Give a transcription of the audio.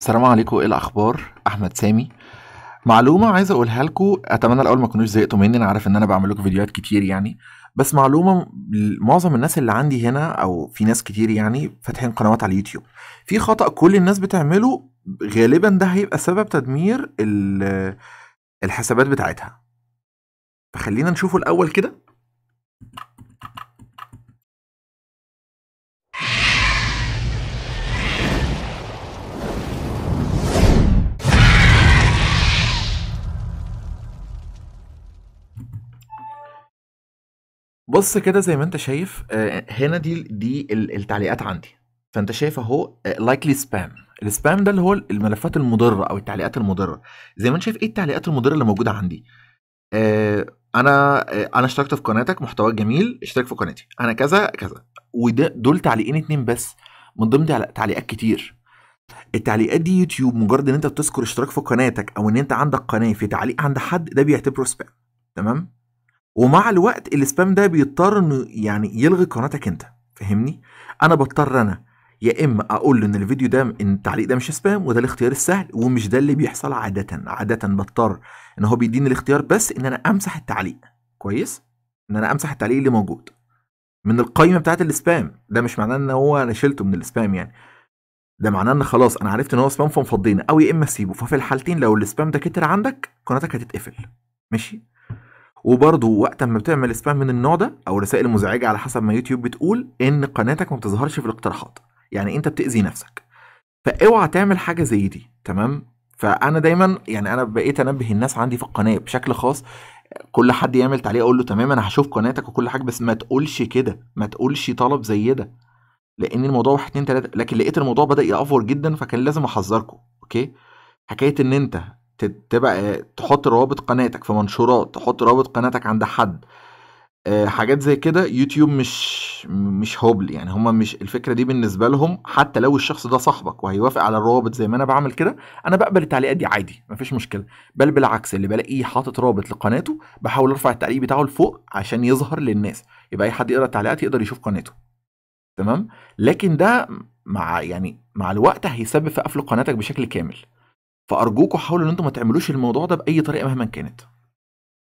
السلام عليكم ايه الاخبار احمد سامي معلومه عايز اقولها لكم اتمنى الاول ما تكونوش زهقتوا مني انا عارف ان انا بعمل لكم فيديوهات كتير يعني بس معلومه معظم الناس اللي عندي هنا او في ناس كتير يعني فاتحين قنوات على اليوتيوب في خطا كل الناس بتعمله غالبا ده هيبقى سبب تدمير الحسابات بتاعتها فخلينا نشوفه الاول كده بص كده زي ما انت شايف آه، هنا دي دي التعليقات عندي فانت شايف اهو لايكلي سبام السبام ده اللي هو الملفات المضره او التعليقات المضره زي ما انت شايف ايه التعليقات المضره اللي موجوده عندي آه، انا آه، انا اشتركت في قناتك محتواك جميل اشترك في قناتي انا كذا كذا وده دول تعليقين اتنين بس من ضمن تعليقات كتير التعليقات دي يوتيوب مجرد ان انت بتذكر اشتراك في قناتك او ان انت عندك قناه في تعليق عند حد ده بيعتبره سبام تمام ومع الوقت السبام ده بيضطر انه يعني يلغي قناتك انت فاهمني انا بضطر انا يا اما اقول له ان الفيديو ده ان التعليق ده مش سبام وده الاختيار السهل ومش ده اللي بيحصل عاده عاده بضطر ان هو بيديني الاختيار بس ان انا امسح التعليق كويس ان انا امسح التعليق اللي موجود من القائمه بتاعه السبام ده مش معناه ان هو انا شلته من السبام يعني ده معناه ان خلاص انا عرفت ان هو سبام فمفضينا او يا اما اسيبه ففي الحالتين لو السبام ده كتر عندك قناتك هتتقفل ماشي وبرضه وقت ما بتعمل سبام من النوع ده او رسائل مزعجه على حسب ما يوتيوب بتقول ان قناتك ما بتظهرش في الاقتراحات يعني انت بتاذي نفسك فاوعى تعمل حاجه زي دي تمام فانا دايما يعني انا بقيت انبه الناس عندي في القناه بشكل خاص كل حد يعمل تعليق اقول له تمام انا هشوف قناتك وكل حاجه بس ما تقولش كده ما تقولش طلب زي ده لان الموضوع واحد اتنين تلاته لكن لقيت الموضوع بدا يأفور جدا فكان لازم احذركم اوكي حكايه ان انت تبقى آه، تحط روابط قناتك في منشورات تحط روابط قناتك عند حد آه، حاجات زي كده يوتيوب مش مش هوبل يعني هما مش الفكره دي بالنسبه لهم حتى لو الشخص ده صاحبك وهيوافق على الروابط زي ما انا بعمل كده انا بقبل التعليقات دي عادي مفيش مشكله بل بالعكس اللي بلاقيه حاطط رابط لقناته بحاول ارفع التعليق بتاعه لفوق عشان يظهر للناس يبقى اي حد يقرا التعليقات يقدر يشوف قناته تمام لكن ده مع يعني مع الوقت هيسبب في قفل قناتك بشكل كامل فارجوكوا حاولوا ان انتم ما تعملوش الموضوع ده باي طريقه مهما كانت